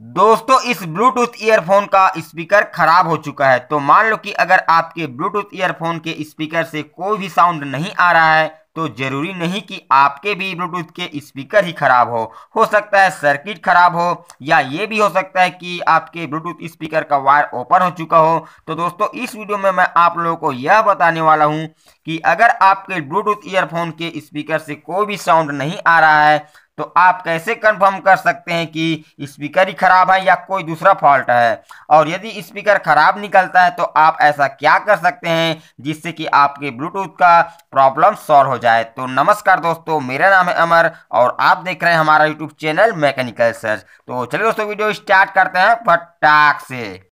दोस्तों इस Bluetooth earphone का स्पीकर खराब हो चुका है तो मान लो कि अगर आपके ब्लूटूथ ईयरफोन के स्पीकर से कोई भी साउंड नहीं आ रहा है तो जरूरी नहीं कि आपके भी ब्लूटूथ के स्पीकर ही खराब हो हो सकता है सर्किट खराब हो या ये भी हो सकता है कि आपके ब्लूटूथ स्पीकर का वायर ओपन हो चुका हो तो दोस्तों इस वीडियो में मैं आप लोगों को यह बताने वाला हूं कि अगर आपके ब्लूटूथ ईयरफोन के स्पीकर से कोई भी साउंड नहीं आ रहा है तो आप कैसे कंफर्म कर सकते हैं कि स्पीकर ही खराब है या कोई दूसरा फॉल्ट है और यदि स्पीकर खराब निकलता है तो आप ऐसा क्या कर सकते हैं जिससे कि आपके ब्लूटूथ का प्रॉब्लम सॉल्व हो जाए तो नमस्कार दोस्तों मेरा नाम है अमर और आप देख रहे हैं हमारा यूट्यूब चैनल मैकेनिकल सर्च तो चलिए दोस्तों वीडियो स्टार्ट करते हैं फटाक से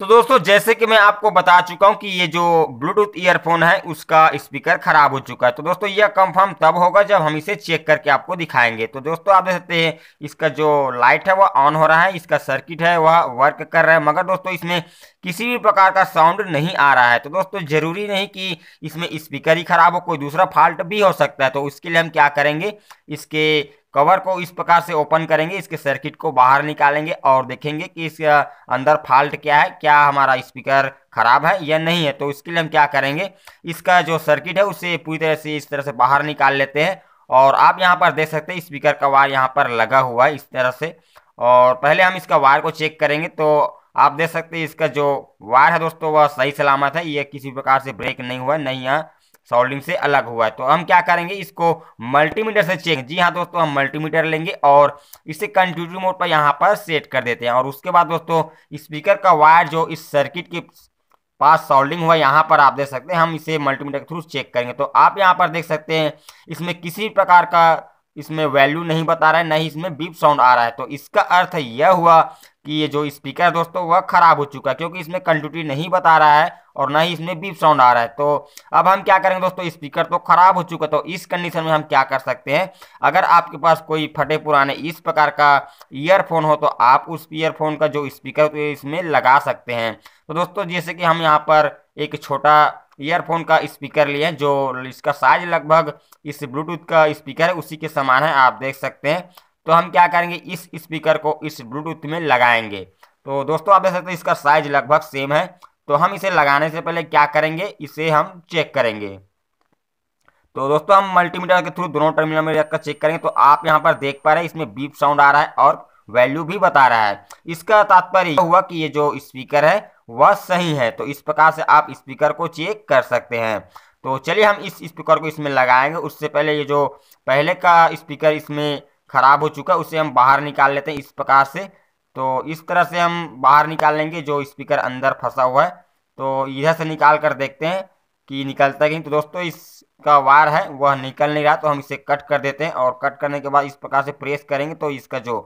तो दोस्तों जैसे कि मैं आपको बता चुका हूं कि ये जो ब्लूटूथ ईयरफोन है उसका स्पीकर खराब हो चुका है तो दोस्तों यह कंफर्म तब होगा जब हम इसे चेक करके आपको दिखाएंगे तो दोस्तों आप देख सकते हैं इसका जो लाइट है वह ऑन हो रहा है इसका सर्किट है वह वर्क कर रहा है मगर दोस्तों इसमें किसी भी प्रकार का साउंड नहीं आ रहा है तो दोस्तों जरूरी नहीं कि इसमें स्पीकर ही खराब हो कोई दूसरा फॉल्ट भी हो सकता है तो उसके लिए हम क्या करेंगे इसके कवर को इस प्रकार से ओपन करेंगे इसके सर्किट को बाहर निकालेंगे और देखेंगे कि इस अंदर फॉल्ट क्या है क्या हमारा स्पीकर खराब है या नहीं है तो इसके लिए हम क्या करेंगे इसका जो सर्किट है उसे पूरी तरह से इस तरह से बाहर निकाल लेते हैं और आप यहाँ पर देख सकते हैं स्पीकर का वायर यहाँ पर लगा हुआ है इस तरह से और पहले हम इसका वायर को चेक करेंगे तो आप देख सकते हैं इसका जो वायर है दोस्तों वह सही सलामत है ये किसी प्रकार से ब्रेक नहीं हुआ नहीं यहाँ सोल्डिंग से अलग हुआ है तो हम क्या करेंगे इसको मल्टीमीटर से चेक जी हाँ दोस्तों हम मल्टीमीटर लेंगे और इसे कंटिन्यू मोड पर यहाँ पर सेट कर देते हैं और उसके बाद दोस्तों स्पीकर का वायर जो इस सर्किट के पास सोल्डिंग हुआ यहाँ पर आप देख सकते हैं हम इसे मल्टीमीटर के थ्रू चेक करेंगे तो आप यहाँ पर देख सकते हैं इसमें किसी प्रकार का इसमें वैल्यू नहीं बता रहा है ना ही इसमें बीप साउंड आ रहा है तो इसका अर्थ यह हुआ कि ये जो स्पीकर है दोस्तों वह ख़राब हो चुका है क्योंकि इसमें कंडक्टिविटी नहीं बता रहा है और ना ही इसमें बीप साउंड आ रहा है तो अब हम क्या करेंगे दोस्तों स्पीकर तो ख़राब हो चुका तो इस कंडीशन में हम क्या कर सकते हैं अगर आपके पास कोई फटे पुराने इस प्रकार का ईयरफोन हो तो आप उस ईयरफोन का जो स्पीकर तो इसमें लगा सकते हैं तो दोस्तों जैसे कि हम यहाँ पर एक छोटा ईयरफोन का स्पीकर लिए हैं जो इसका साइज लगभग इस ब्लूटूथ का स्पीकर है उसी के समान है आप देख सकते हैं तो हम क्या करेंगे इस स्पीकर को इस ब्लूटूथ में लगाएंगे तो दोस्तों आप देख सकते हैं इसका साइज लगभग सेम है तो हम इसे लगाने से पहले क्या करेंगे इसे हम चेक करेंगे तो दोस्तों हम मल्टीमीटर के थ्रू दोनों टर्मिनल में रखकर चेक करेंगे तो आप यहाँ पर देख पा रहे हैं इसमें बीप साउंड आ रहा है और वैल्यू भी बता रहा है इसका तात्पर्य हुआ कि ये जो स्पीकर है वह सही है तो इस प्रकार से आप स्पीकर को चेक कर सकते हैं तो चलिए हम इस स्पीकर को इसमें लगाएंगे उससे पहले ये जो पहले का स्पीकर इसमें ख़राब हो चुका है उसे हम बाहर निकाल लेते हैं इस प्रकार से तो इस तरह से हम बाहर निकाल लेंगे जो स्पीकर अंदर फंसा हुआ है तो इधर से निकाल कर देखते हैं कि निकलता कहीं तो दोस्तों इसका वायर है वह निकल नहीं रहा तो हम इसे कट कर देते हैं और कट करने के बाद इस प्रकार से प्रेस करेंगे तो इसका जो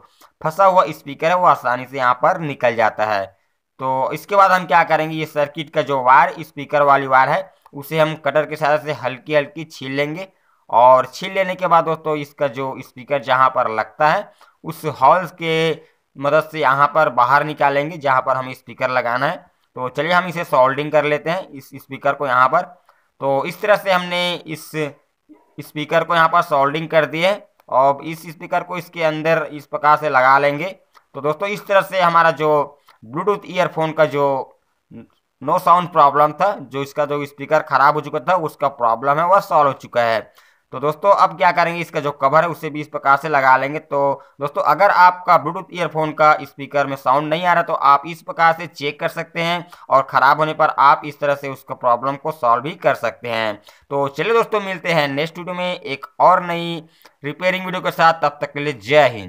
फंसा हुआ स्पीकर है वो आसानी से यहाँ पर निकल जाता है तो इसके बाद हम क्या करेंगे ये सर्किट का जो वायर स्पीकर वाली वायर है उसे हम कटर के साथ से हल्की हल्की छील लेंगे और छील लेने के बाद दोस्तों इसका जो स्पीकर जहाँ पर लगता है उस हॉल्स के मदद से यहाँ पर बाहर निकालेंगे जहाँ पर हमें स्पीकर लगाना है तो चलिए हम इसे सोल्डिंग कर लेते हैं इस स्पीकर को यहाँ पर तो इस तरह से हमने इस स्पीकर को यहाँ पर सोल्डिंग कर दी है और इस स्पीकर को इसके अंदर इस प्रकार से लगा लेंगे तो दोस्तों इस तरह से हमारा जो ब्लूटूथ ईयरफोन का जो नो साउंड प्रॉब्लम था जो इसका जो स्पीकर ख़राब हो चुका था उसका प्रॉब्लम है वह सॉल्व हो चुका है तो दोस्तों अब क्या करेंगे इसका जो कवर है उसे भी इस प्रकार से लगा लेंगे तो दोस्तों अगर आपका ब्लूटूथ ईयरफोन का स्पीकर में साउंड नहीं आ रहा तो आप इस प्रकार से चेक कर सकते हैं और ख़राब होने पर आप इस तरह से उसका प्रॉब्लम को सॉल्व भी कर सकते हैं तो चलिए दोस्तों मिलते हैं नेक्स्ट वीडियो में एक और नई रिपेयरिंग वीडियो के साथ तब तक के लिए जय हिंद